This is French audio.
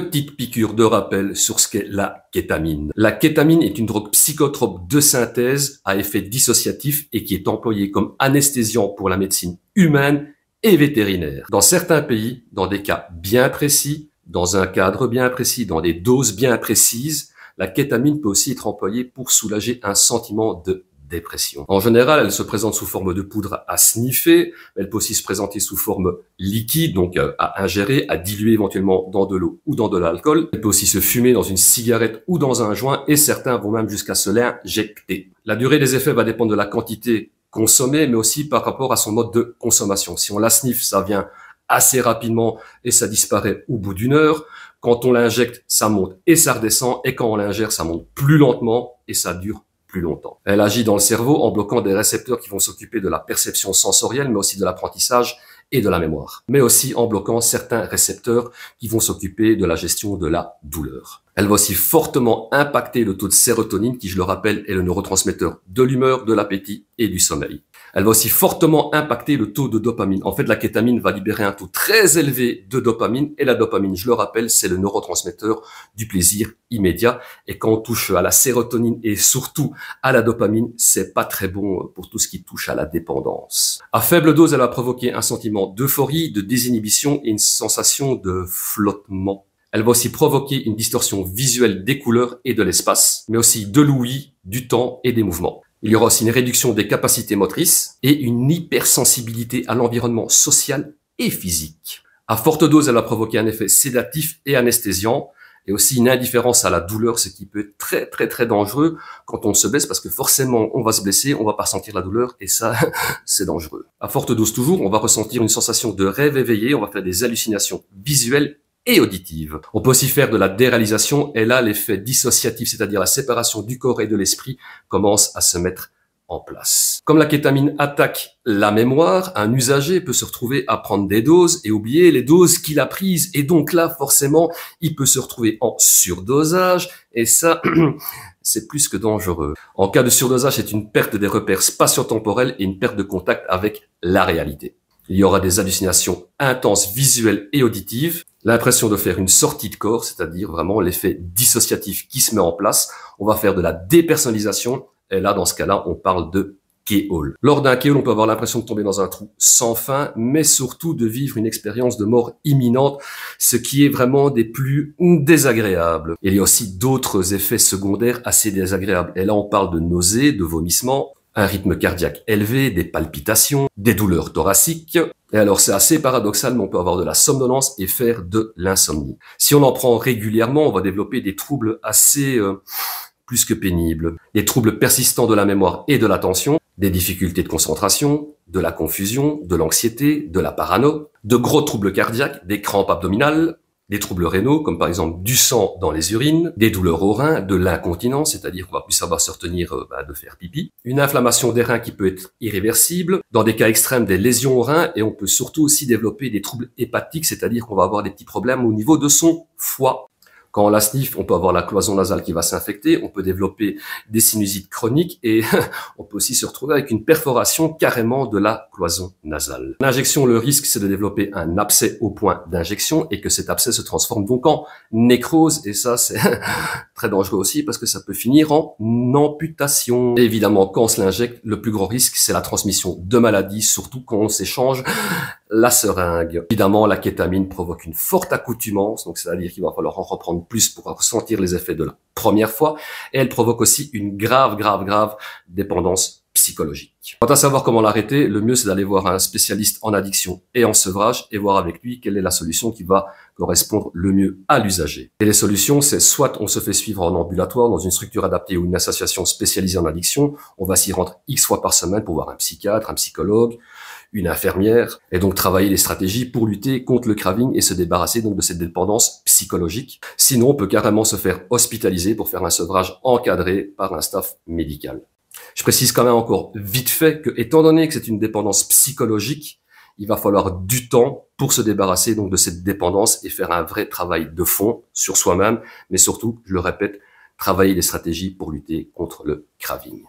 petite piqûre de rappel sur ce qu'est la kétamine. La kétamine est une drogue psychotrope de synthèse à effet dissociatif et qui est employée comme anesthésiant pour la médecine humaine et vétérinaire. Dans certains pays, dans des cas bien précis, dans un cadre bien précis, dans des doses bien précises, la kétamine peut aussi être employée pour soulager un sentiment de dépression. En général, elle se présente sous forme de poudre à sniffer, elle peut aussi se présenter sous forme liquide, donc euh, à ingérer, à diluer éventuellement dans de l'eau ou dans de l'alcool. Elle peut aussi se fumer dans une cigarette ou dans un joint, et certains vont même jusqu'à se l'injecter. La durée des effets va dépendre de la quantité consommée, mais aussi par rapport à son mode de consommation. Si on la sniffe, ça vient assez rapidement et ça disparaît au bout d'une heure. Quand on l'injecte, ça monte et ça redescend. Et quand on l'ingère, ça monte plus lentement et ça dure longtemps. Elle agit dans le cerveau en bloquant des récepteurs qui vont s'occuper de la perception sensorielle, mais aussi de l'apprentissage et de la mémoire, mais aussi en bloquant certains récepteurs qui vont s'occuper de la gestion de la douleur. Elle va aussi fortement impacter le taux de sérotonine, qui, je le rappelle, est le neurotransmetteur de l'humeur, de l'appétit et du sommeil. Elle va aussi fortement impacter le taux de dopamine. En fait, la kétamine va libérer un taux très élevé de dopamine et la dopamine, je le rappelle, c'est le neurotransmetteur du plaisir immédiat. Et quand on touche à la sérotonine et surtout à la dopamine, c'est pas très bon pour tout ce qui touche à la dépendance. À faible dose, elle va provoquer un sentiment d'euphorie, de désinhibition et une sensation de flottement elle va aussi provoquer une distorsion visuelle des couleurs et de l'espace, mais aussi de l'ouïe, du temps et des mouvements. Il y aura aussi une réduction des capacités motrices et une hypersensibilité à l'environnement social et physique. À forte dose, elle va provoquer un effet sédatif et anesthésiant et aussi une indifférence à la douleur, ce qui peut être très très très dangereux quand on se blesse parce que forcément on va se blesser, on va pas sentir la douleur et ça c'est dangereux. À forte dose toujours, on va ressentir une sensation de rêve éveillé, on va faire des hallucinations visuelles et auditive. On peut aussi faire de la déréalisation et là l'effet dissociatif, c'est-à-dire la séparation du corps et de l'esprit, commence à se mettre en place. Comme la kétamine attaque la mémoire, un usager peut se retrouver à prendre des doses et oublier les doses qu'il a prises. Et donc là, forcément, il peut se retrouver en surdosage. Et ça, c'est plus que dangereux. En cas de surdosage, c'est une perte des repères spatio-temporels et une perte de contact avec la réalité. Il y aura des hallucinations intenses visuelles et auditives, l'impression de faire une sortie de corps, c'est-à-dire vraiment l'effet dissociatif qui se met en place. On va faire de la dépersonnalisation, et là, dans ce cas-là, on parle de Kéol. Lors d'un kéol, on peut avoir l'impression de tomber dans un trou sans fin, mais surtout de vivre une expérience de mort imminente, ce qui est vraiment des plus désagréables. Il y a aussi d'autres effets secondaires assez désagréables. Et là, on parle de nausées, de vomissements un rythme cardiaque élevé, des palpitations, des douleurs thoraciques. Et alors c'est assez paradoxal, mais on peut avoir de la somnolence et faire de l'insomnie. Si on en prend régulièrement, on va développer des troubles assez euh, plus que pénibles, des troubles persistants de la mémoire et de l'attention, des difficultés de concentration, de la confusion, de l'anxiété, de la parano, de gros troubles cardiaques, des crampes abdominales, des troubles rénaux, comme par exemple du sang dans les urines, des douleurs au rein, de l'incontinence, c'est-à-dire qu'on va plus savoir se retenir euh, bah, de faire pipi, une inflammation des reins qui peut être irréversible, dans des cas extrêmes des lésions au reins, et on peut surtout aussi développer des troubles hépatiques, c'est-à-dire qu'on va avoir des petits problèmes au niveau de son foie. Quand on la sniffe, on peut avoir la cloison nasale qui va s'infecter, on peut développer des sinusites chroniques et on peut aussi se retrouver avec une perforation carrément de la cloison nasale. L'injection, le risque, c'est de développer un abcès au point d'injection et que cet abcès se transforme donc en nécrose et ça, c'est très dangereux aussi parce que ça peut finir en amputation. évidemment, quand on se l'injecte, le plus grand risque, c'est la transmission de maladies, surtout quand on s'échange la seringue. Évidemment, la kétamine provoque une forte accoutumance, donc c'est-à-dire qu'il va falloir en reprendre plus pour ressentir les effets de la première fois, et elle provoque aussi une grave, grave, grave dépendance psychologique. Quant à savoir comment l'arrêter, le mieux c'est d'aller voir un spécialiste en addiction et en sevrage et voir avec lui quelle est la solution qui va correspondre le mieux à l'usager. Et les solutions, c'est soit on se fait suivre en ambulatoire dans une structure adaptée ou une association spécialisée en addiction, on va s'y rendre X fois par semaine pour voir un psychiatre, un psychologue, une infirmière, et donc travailler les stratégies pour lutter contre le craving et se débarrasser donc de cette dépendance psychologique. Sinon, on peut carrément se faire hospitaliser pour faire un sevrage encadré par un staff médical. Je précise quand même encore vite fait que, étant donné que c'est une dépendance psychologique, il va falloir du temps pour se débarrasser donc de cette dépendance et faire un vrai travail de fond sur soi-même, mais surtout, je le répète, travailler les stratégies pour lutter contre le craving.